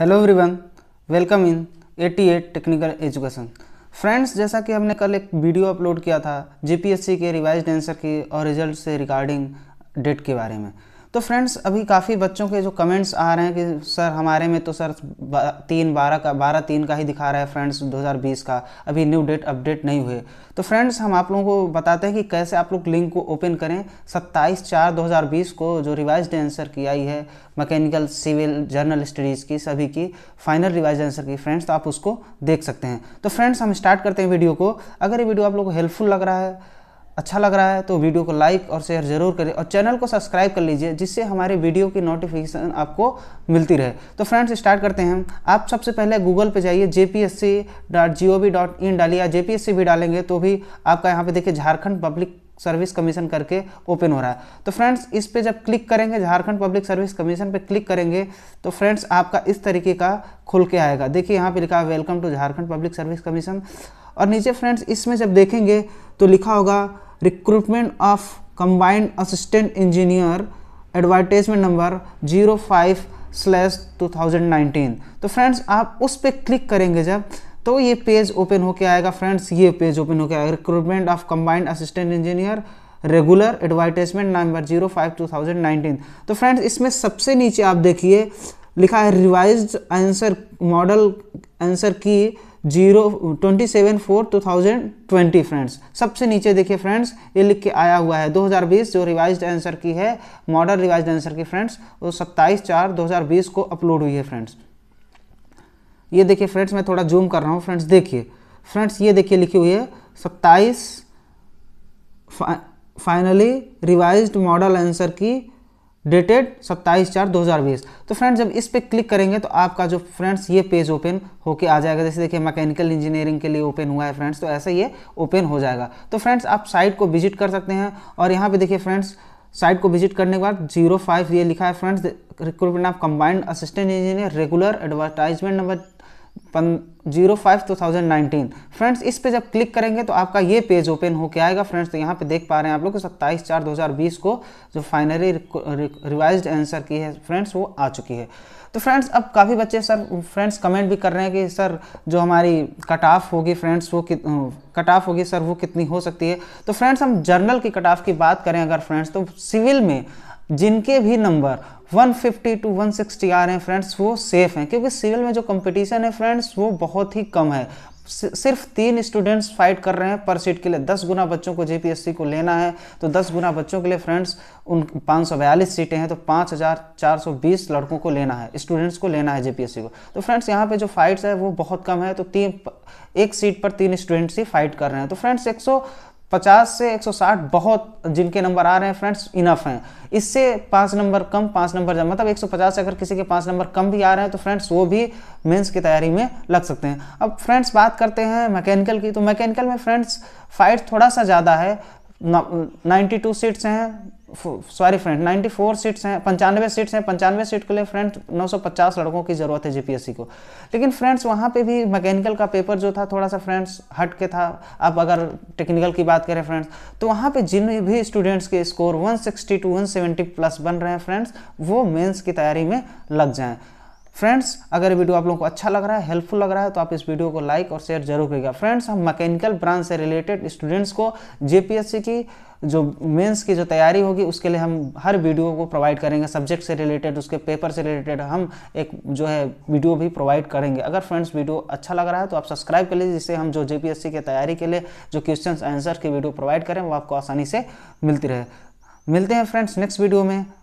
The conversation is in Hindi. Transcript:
hello everyone welcome in 88 technical education friends जैसा कि हमने कल एक वीडियो अपलोड किया था जीपीएससी के रिवाइज आंसर की और रिजल्ट से रिगार्डिंग डेट के बारे में तो फ्रेंड्स अभी काफ़ी बच्चों के जो कमेंट्स आ रहे हैं कि सर हमारे में तो सर तीन बारह का बारह तीन का ही दिखा रहा है फ्रेंड्स 2020 का अभी न्यू डेट अपडेट नहीं हुए तो फ्रेंड्स हम आप लोगों को बताते हैं कि कैसे आप लोग लिंक को ओपन करें 27 चार 2020 को जो रिवाइज आंसर की आई है मैकेनिकल सिविल जर्नल स्टडीज़ की सभी की final revise answer key friends तो आप उसको देख सकते हैं तो फ्रेंड्स हम स्टार्ट करते हैं वीडियो को अगर ये वीडियो आप लोग को हेल्पफुल लग रहा है अच्छा लग रहा है तो वीडियो को लाइक और शेयर जरूर करें और चैनल को सब्सक्राइब कर लीजिए जिससे हमारे वीडियो की नोटिफिकेशन आपको मिलती रहे तो फ्रेंड्स स्टार्ट करते हैं आप सबसे पहले गूगल पे जाइए J P S C dot G O V dot in डालिए जे पी एस सी भी डालेंगे तो भी आपका यहाँ पे देखिए झारखंड पब्लिक सर्विस कमीशन करके ओपन हो रहा है तो फ्रेंड्स इस पे जब क्लिक करेंगे झारखंड पब्लिक सर्विस कमीशन पे क्लिक करेंगे तो फ्रेंड्स आपका इस तरीके का खुल के आएगा देखिए यहाँ पे लिखा है welcome to Jharkhand public service commission और नीचे फ्रेंड्स इसमें जब देखेंगे तो लिखा होगा recruitment of combined assistant engineer advertisement number zero five slash two thousand nineteen तो फ्रेंड्स आप उस पर क्लिक करेंगे जब तो ये पेज ओपन होके आएगा फ्रेंड्स ये पेज ओपन होके आएगा recruitment of combined assistant engineer regular advertisement number zero five two thousand nineteen तो फ्रेंड्स इसमें सबसे नीचे आप देखिए लिखा है revise answer model answer key zero twenty seven four two thousand twenty friends सबसे नीचे देखिए फ्रेंड्स ये लिख के आया हुआ है 2020 जो रिवाइज आंसर की है model revise answer key friends वो सत्ताईस चार 2020 को अपलोड हुई है फ्रेंड्स ये देखिए फ्रेंड्स मैं थोड़ा जूम कर रहा हूँ फ्रेंड्स देखिए फ्रेंड्स ये देखिए लिखी हुई है सत्ताईस finally revise model answer key dated 27 चार 2020 तो फ्रेंड्स जब इस पर क्लिक करेंगे तो आपका जो फ्रेंड्स ये पेज ओपन होके आ जाएगा जैसे देखिए मैकेनिकल इंजीनियरिंग के लिए ओपन हुआ है फ्रेंड्स तो ऐसे ये ओपन हो जाएगा तो फ्रेंड्स आप साइट को विजिट कर सकते हैं और यहाँ पर देखिए फ्रेंड्स साइट को विजिट करने के बाद जीरो फाइव ये लिखा है friends recruitment of combined assistant engineer regular advertisement number zero five two thousand nineteen friends इस पे जब क्लिक करेंगे तो आपका ये पेज ओपन होके आएगा फ्रेंड्स तो यहाँ पे देख पा रहे हैं आप लोग सत्ताईस चार दो हज़ार बीस को जो फाइनली रिवाइज आंसर की है फ्रेंड्स वो आ चुकी है तो फ्रेंड्स अब काफ़ी बच्चे सर फ्रेंड्स कमेंट भी कर रहे हैं कि सर जो हमारी कट ऑफ होगी फ्रेंड्स वो कट ऑफ होगी सर वो कितनी हो सकती है तो फ्रेंड्स हम जर्नल की कट ऑफ की बात करें अगर फ्रेंड्स तो सिविल में जिनके भी नंबर 150 टू 160 आ रहे हैं फ्रेंड्स वो सेफ हैं क्योंकि सिविल में जो कंपटीशन है फ्रेंड्स वो बहुत ही कम है सिर्फ तीन स्टूडेंट्स फाइट कर रहे हैं पर सीट के लिए दस गुना बच्चों को जेपीएससी को लेना है तो दस गुना बच्चों के लिए फ्रेंड्स उन पाँच सीटें हैं तो पाँच हज़ार चार सौ बीस लड़कों को लेना है स्टूडेंट्स को लेना है जेपीएससी को तो फ्रेंड्स यहाँ पे जो फाइट्स है वो बहुत कम है तो तीन एक सीट पर तीन स्टूडेंट्स ही फाइट कर रहे हैं तो फ्रेंड्स एक सौ पचास से 160 बहुत जिनके नंबर आ रहे हैं फ्रेंड्स इनफ हैं इससे पाँच नंबर कम पाँच नंबर जब मतलब 150 से अगर किसी के पाँच नंबर कम भी आ रहे हैं तो फ्रेंड्स वो भी मेंस की तैयारी में लग सकते हैं अब फ्रेंड्स बात करते हैं मैकेनिकल की तो मैकेनिकल में फ्रेंड्स फाइट थोड़ा सा ज़्यादा है नाइन्टी टू सीट्स हैं सॉरी फ्रेंड 94 सीट्स हैं पंचानवे सीट्स हैं पंचानवे सीट के लिए फ्रेंड 950 लड़कों की ज़रूरत है जीपीएससी को लेकिन फ्रेंड्स वहाँ पे भी मैकेनिकल का पेपर जो था थोड़ा सा फ्रेंड्स हट के था अब अगर टेक्निकल की बात करें फ्रेंड्स तो वहाँ पे जिन भी स्टूडेंट्स के स्कोर 160 टू 170 प्लस बन रहे हैं फ्रेंड्स वो मेन्स की तैयारी में लग जाएँ फ्रेंड्स अगर वीडियो आप लोगों को अच्छा लग रहा है हेल्पफुल लग रहा है तो आप इस वीडियो को लाइक और शेयर जरूर करिएगा फ्रेंड्स हम मैकेनिकल ब्रांच से रिलेटेड स्टूडेंट्स को जेपीएससी की जो मेंस की जो तैयारी होगी उसके लिए हम हर वीडियो को प्रोवाइड करेंगे सब्जेक्ट से रिलेटेड उसके पेपर से रिलेटेड हम एक जो है वीडियो भी प्रोवाइड करेंगे अगर फ्रेंड्स वीडियो अच्छा लग रहा है तो आप सब्सक्राइब कर लीजिए जिससे हम जो जेपीएससी की तैयारी के लिए जो क्वेश्चन आंसर की वीडियो प्रोवाइड करें वो आपको आसानी से मिलती रहे मिलते हैं फ्रेंड्स नेक्स्ट वीडियो में